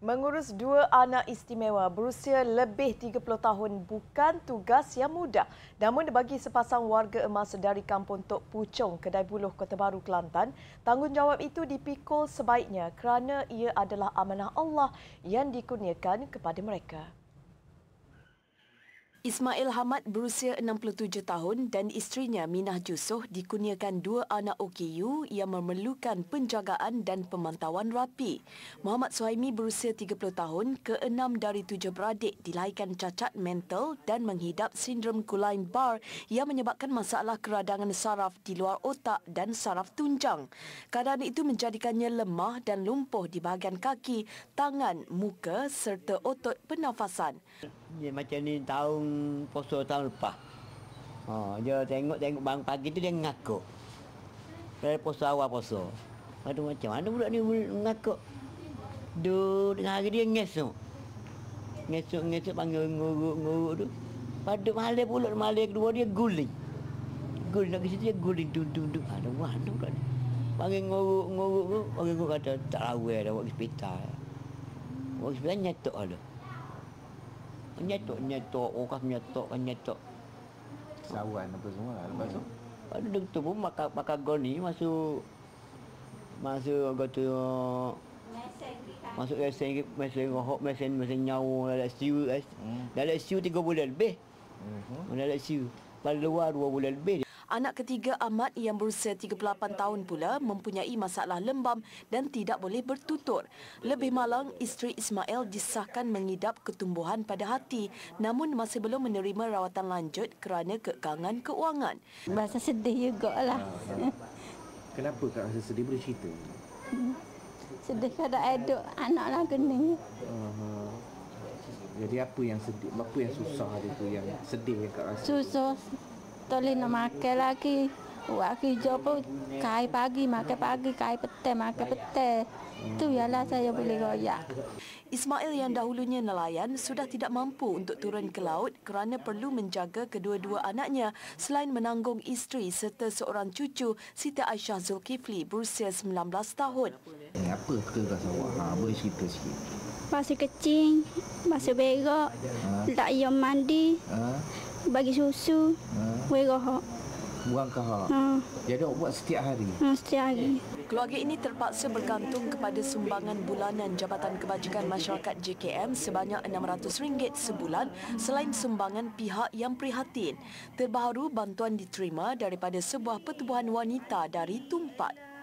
Mengurus dua anak istimewa berusia lebih 30 tahun bukan tugas yang mudah. Namun bagi sepasang warga emas dari kampung Tok Puchong, Kedai Buloh, Kota Baru, Kelantan, tanggungjawab itu dipikul sebaiknya kerana ia adalah amanah Allah yang dikurniakan kepada mereka. Ismail Hamad berusia 67 tahun dan isterinya Minah Jusoh dikurniakan dua anak OKU yang memerlukan penjagaan dan pemantauan rapi. Muhammad Suhaimi berusia 30 tahun, keenam dari tujuh beradik dilahirkan cacat mental dan menghidap sindrom Guillain Bar yang menyebabkan masalah keradangan saraf di luar otak dan saraf tunjang. Keadaan itu menjadikannya lemah dan lumpuh di bahagian kaki, tangan, muka serta otot pernafasan ni macam ni tahun poso tahun lepas. Ha, oh, dia tengok-tengok bang pagi tu dia ngakuk. Dari poso awal poso. Aduh macam mana pula ni ngakuk. Duh, dengan hari dia ngesuk. Ngesuk-ngesuk panggil nguruk-nguruk tu. Pada malam pula, malam kedua dia guling. Guling nak ke situ, dia guling. Duduk-duduk. Aduh, mana pula ni. Panggil nguruk-nguruk tu. Panggil nguruk kata, tak lawa dah buat ke sepital. Buat ke lah Nyetok, nyetok, orang nyetok, orang nyetok Sawan apa semua lah lepas hmm. tu Lepas tu pun maka, maka goni masuk Masuk orang kata Masuk mesin, mesin rohok, mesin, mesin nyawa, dalam siu hmm. Dalam siu tiga bulan lebih hmm. Dalam siu Pada luar dua bulan lebih Anak ketiga Ahmad yang berusia 38 tahun pula mempunyai masalah lembam dan tidak boleh bertutur. Lebih malang, isteri Ismail disahkan mengidap ketumbuhan pada hati namun masih belum menerima rawatan lanjut kerana kekangan keuangan. Rasa sedih juga lah. Kenapa Kak rasa sedih? Boleh cerita? Sedih kerana ada anak lah kena. Jadi apa yang sedih, apa yang susah itu yang sedih yang kak rasa? Susah boleh nak makan lagi. Buat kerja pun kain pagi, makan pagi, kai petai, makan petai. Itu hmm. ialah saya boleh royak. Ismail yang dahulunya nelayan sudah tidak mampu untuk turun ke laut kerana perlu menjaga kedua-dua anaknya selain menanggung isteri serta seorang cucu Siti Aisyah Zulkifli berusia 19 tahun. Eh, apa kegagas awak? Ha, boleh cerita sikit. Masih kecil, masih berok, ha? tak ia mandi. Ha? bagi susu, ha. buang kahak. Buang kahak. Ha. Jadi awak buat setiap hari? Ha, setiap hari. Keluarga ini terpaksa bergantung kepada sumbangan bulanan Jabatan Kebajikan Masyarakat JKM sebanyak RM600 sebulan selain sumbangan pihak yang prihatin. Terbaru bantuan diterima daripada sebuah pertubuhan wanita dari Tumpat.